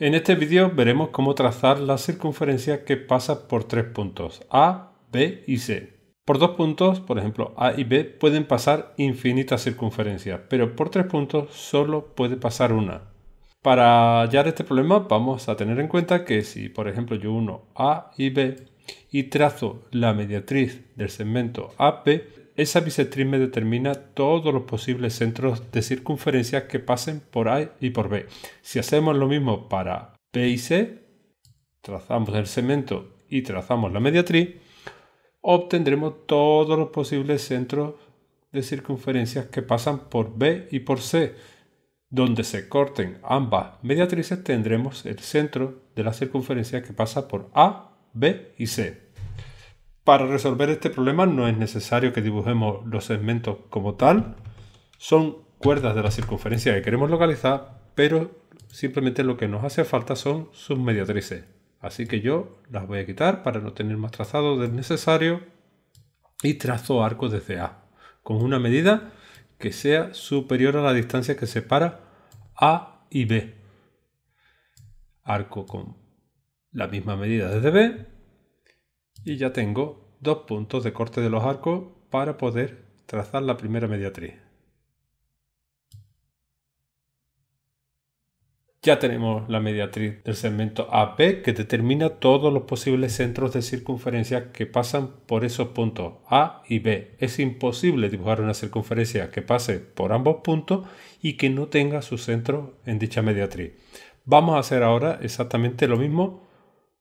En este vídeo veremos cómo trazar la circunferencia que pasa por tres puntos, A, B y C. Por dos puntos, por ejemplo A y B, pueden pasar infinitas circunferencias, pero por tres puntos solo puede pasar una. Para hallar este problema vamos a tener en cuenta que si por ejemplo yo uno A y B y trazo la mediatriz del segmento AP, esa bisectriz me determina todos los posibles centros de circunferencia que pasen por A y por B. Si hacemos lo mismo para B y C, trazamos el segmento y trazamos la mediatriz, obtendremos todos los posibles centros de circunferencias que pasan por B y por C. Donde se corten ambas mediatrices tendremos el centro de la circunferencia que pasa por A, B y C. Para resolver este problema no es necesario que dibujemos los segmentos como tal. Son cuerdas de la circunferencia que queremos localizar, pero simplemente lo que nos hace falta son sus mediatrices. Así que yo las voy a quitar para no tener más trazado del necesario y trazo arcos desde A con una medida que sea superior a la distancia que separa A y B. Arco con la misma medida desde B y ya tengo dos puntos de corte de los arcos para poder trazar la primera mediatriz. Ya tenemos la mediatriz del segmento AP que determina todos los posibles centros de circunferencia que pasan por esos puntos A y B. Es imposible dibujar una circunferencia que pase por ambos puntos y que no tenga su centro en dicha mediatriz. Vamos a hacer ahora exactamente lo mismo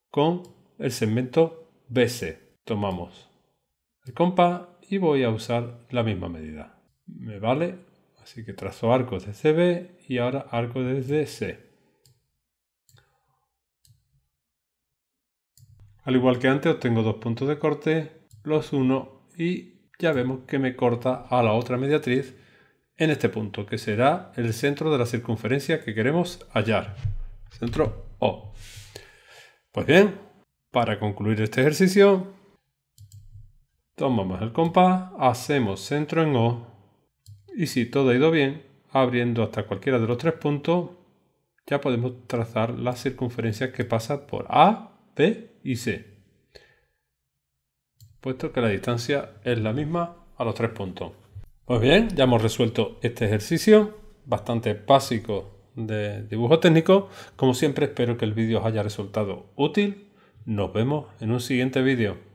con el segmento BC tomamos el compás y voy a usar la misma medida. Me vale, así que trazo arco desde CB y ahora arco desde C. Al igual que antes obtengo dos puntos de corte, los uno y ya vemos que me corta a la otra mediatriz en este punto, que será el centro de la circunferencia que queremos hallar. Centro O. Pues bien, para concluir este ejercicio, tomamos el compás, hacemos centro en O y si todo ha ido bien, abriendo hasta cualquiera de los tres puntos, ya podemos trazar las circunferencias que pasan por A, B y C, puesto que la distancia es la misma a los tres puntos. Pues bien, ya hemos resuelto este ejercicio bastante básico de dibujo técnico. Como siempre, espero que el vídeo os haya resultado útil nos vemos en un siguiente vídeo.